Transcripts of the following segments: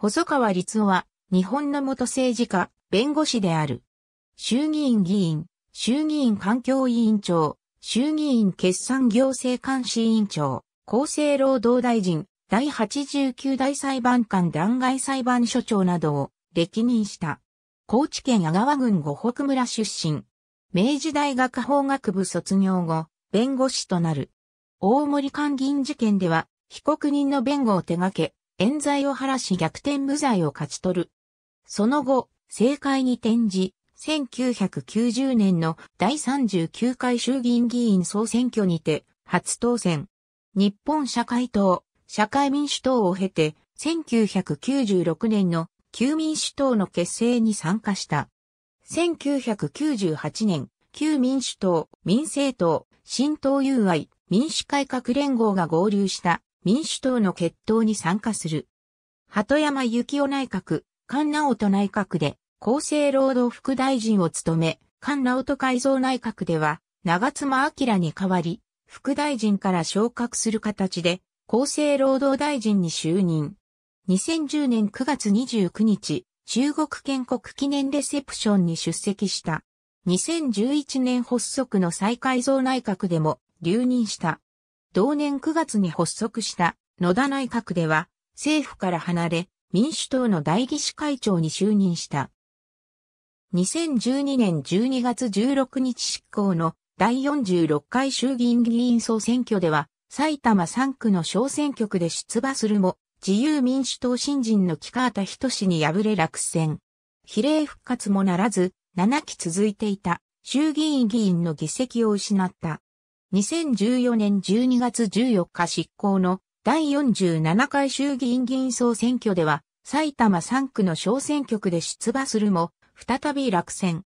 細川律夫は、日本の元政治家、弁護士である。衆議院議員、衆議院環境委員長、衆議院決算行政監視委員長、厚生労働大臣、第89代裁判官弾劾裁判所長などを歴任した。高知県阿川郡五北村出身。明治大学法学部卒業後、弁護士となる。大森議員事件では、被告人の弁護を手掛け、冤罪を晴らし逆転無罪を勝ち取る。その後、政界に転じ、1990年の第39回衆議院議員総選挙にて、初当選。日本社会党、社会民主党を経て、1996年の旧民主党の結成に参加した。1998年、旧民主党、民政党、新党友愛、民主改革連合が合流した民主党の決闘に参加する。鳩山幸夫内閣、菅直人内閣で厚生労働副大臣を務め、菅直人改造内閣では長妻明に代わり、副大臣から昇格する形で厚生労働大臣に就任。2010年9月29日、中国建国記念レセプションに出席した。2011年発足の再改造内閣でも留任した。同年9月に発足した野田内閣では、政府から離れ、民主党の代議士会長に就任した。2012年12月16日執行の第46回衆議院議員総選挙では、埼玉3区の小選挙区で出馬するも、自由民主党新人の木川田氏に敗れ落選。比例復活もならず、7期続いていた衆議院議員の議席を失った。2014年12月14日執行の第47回衆議院議員総選挙では、埼玉3区の小選挙区で出馬するも、再び落選。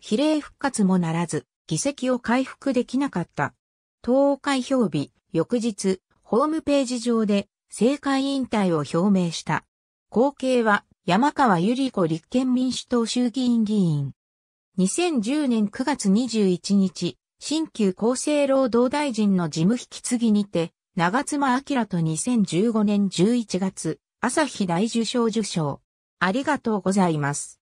比例復活もならず、議席を回復できなかった。党開票日、翌日、ホームページ上で、政界引退を表明した。後継は、山川ゆり子立憲民主党衆議院議員。2010年9月21日、新旧厚生労働大臣の事務引き継ぎにて、長妻明と2015年11月、朝日大受賞受賞。ありがとうございます。